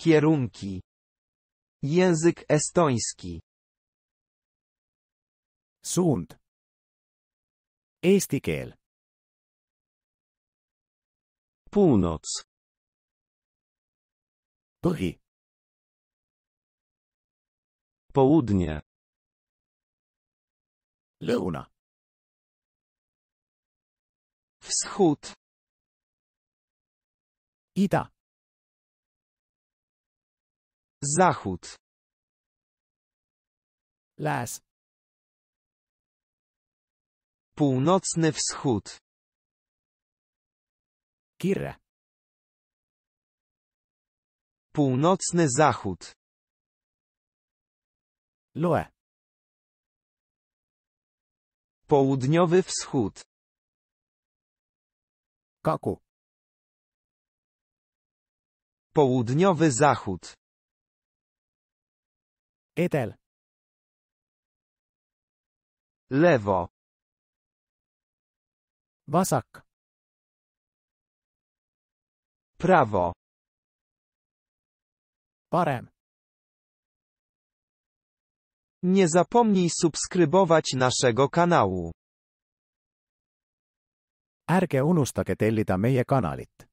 Kierunki. Język estoński. Suund. Eesti keel. Północ. Põhi. Południe. leuna Wschód. Ida. Zachód. Las. Północny wschód. Kira. Północny zachód. Loe. Południowy wschód. Kaku. Południowy zachód. Etel. Lewo. Basak, Prawo. Parem. Nie zapomnij subskrybować naszego kanału. Ärge unustage tellida meie kanalit.